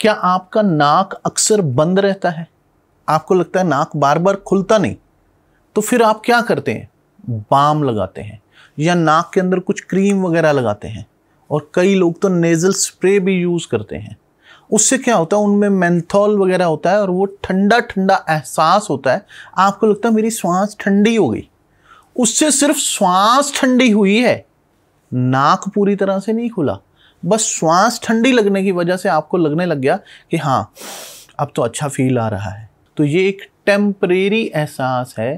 क्या आपका नाक अक्सर बंद रहता है आपको लगता है नाक बार बार खुलता नहीं तो फिर आप क्या करते हैं बाम लगाते हैं या नाक के अंदर कुछ क्रीम वगैरह लगाते हैं और कई लोग तो नेज़ल स्प्रे भी यूज़ करते हैं उससे क्या होता है उनमें मैंथॉल वगैरह होता है और वो ठंडा ठंडा एहसास होता है आपको लगता है मेरी सांस ठंडी हो गई उससे सिर्फ सांस ठंडी हुई है नाक पूरी तरह से नहीं खुला बस श्वास ठंडी लगने की वजह से आपको लगने लग गया कि हाँ अब तो अच्छा फील आ रहा है तो ये एक टेम्परेरी एहसास है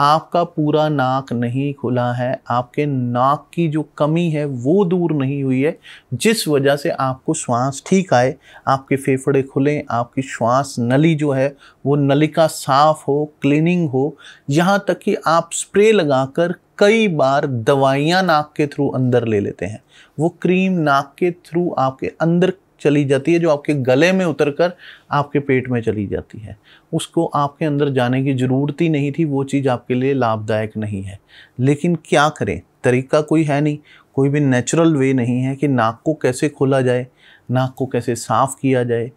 आपका पूरा नाक नहीं खुला है आपके नाक की जो कमी है वो दूर नहीं हुई है जिस वजह से आपको श्वास ठीक आए आपके फेफड़े खुलें आपकी श्वास नली जो है वो नलिका साफ़ हो क्लीनिंग हो यहाँ तक कि आप स्प्रे लगाकर कई बार दवाइयाँ नाक के थ्रू अंदर ले लेते हैं वो क्रीम नाक के थ्रू आपके अंदर चली जाती है जो आपके गले में उतर कर आपके पेट में चली जाती है उसको आपके अंदर जाने की ज़रूरत ही नहीं थी वो चीज़ आपके लिए लाभदायक नहीं है लेकिन क्या करें तरीका कोई है नहीं कोई भी नेचुरल वे नहीं है कि नाक को कैसे खोला जाए नाक को कैसे साफ़ किया जाए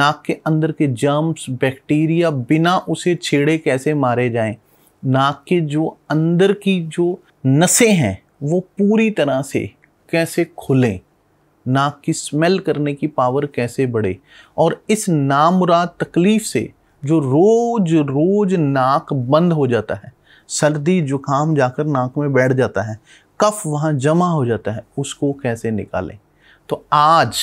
नाक के अंदर के जर्म्स बैक्टीरिया बिना उसे छेड़े कैसे मारे जाएं नाक के जो अंदर की जो नसें हैं वो पूरी तरह से कैसे खुलें नाक की स्मेल करने की पावर कैसे बढ़े और इस नामुराद तकलीफ़ से जो रोज़ रोज़ नाक बंद हो जाता है सर्दी जुकाम जाकर नाक में बैठ जाता है कफ वहाँ जमा हो जाता है उसको कैसे निकालें तो आज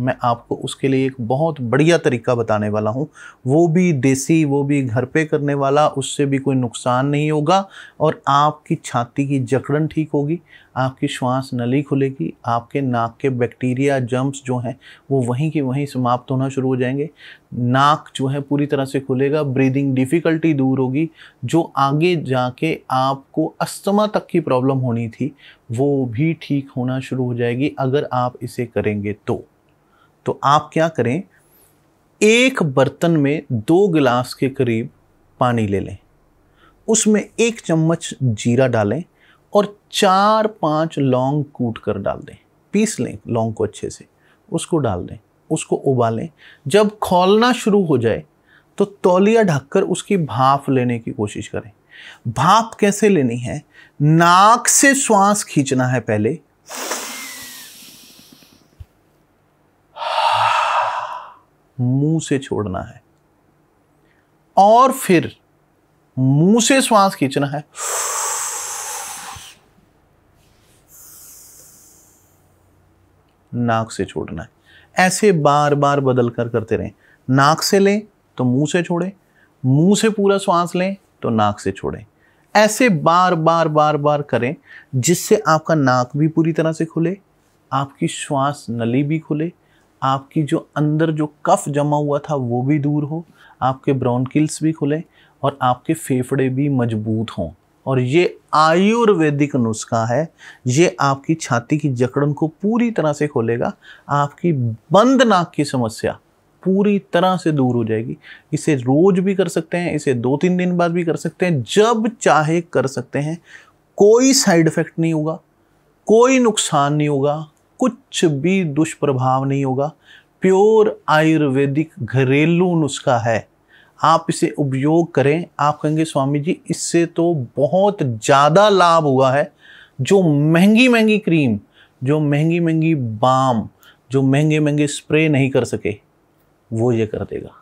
मैं आपको उसके लिए एक बहुत बढ़िया तरीका बताने वाला हूँ वो भी देसी वो भी घर पे करने वाला उससे भी कोई नुकसान नहीं होगा और आपकी छाती की जकड़न ठीक होगी आपकी श्वास नली खुलेगी आपके नाक के बैक्टीरिया जम्प्स जो हैं वो वहीं के वहीं समाप्त होना शुरू हो जाएंगे नाक जो है पूरी तरह से खुलेगा ब्रीदिंग डिफ़िकल्टी दूर होगी जो आगे जाके आपको अस्थमा तक की प्रॉब्लम होनी थी वो भी ठीक होना शुरू हो जाएगी अगर आप इसे करेंगे तो तो आप क्या करें एक बर्तन में दो गिलास के करीब पानी ले लें उसमें एक चम्मच जीरा डालें और चार पांच लौंग कूट कर डाल दें पीस लें लौंग को अच्छे से उसको डाल दें उसको उबालें जब खोलना शुरू हो जाए तो तौलिया ढककर उसकी भाप लेने की कोशिश करें भाप कैसे लेनी है नाक से श्वास खींचना है पहले मुंह से छोड़ना है और फिर मुंह से श्वास खींचना है नाक से छोड़ना है ऐसे बार बार बदल कर करते रहें नाक से लें तो मुंह से छोड़ें मुंह से पूरा श्वास लें तो नाक से छोड़ें ऐसे बार बार बार बार करें जिससे आपका नाक भी पूरी तरह से खुले आपकी श्वास नली भी खुले आपकी जो अंदर जो कफ जमा हुआ था वो भी दूर हो आपके किल्स भी खुले और आपके फेफड़े भी मजबूत हों और ये आयुर्वेदिक नुस्खा है ये आपकी छाती की जकड़न को पूरी तरह से खोलेगा आपकी बंद नाक की समस्या पूरी तरह से दूर हो जाएगी इसे रोज भी कर सकते हैं इसे दो तीन दिन बाद भी कर सकते हैं जब चाहे कर सकते हैं कोई साइड इफ़ेक्ट नहीं होगा कोई नुकसान नहीं होगा कुछ भी दुष्प्रभाव नहीं होगा प्योर आयुर्वेदिक घरेलू नुस्खा है आप इसे उपयोग करें आप कहेंगे स्वामी जी इससे तो बहुत ज़्यादा लाभ हुआ है जो महंगी महंगी क्रीम जो महंगी महंगी बाम जो महंगे महंगे स्प्रे नहीं कर सके वो ये कर देगा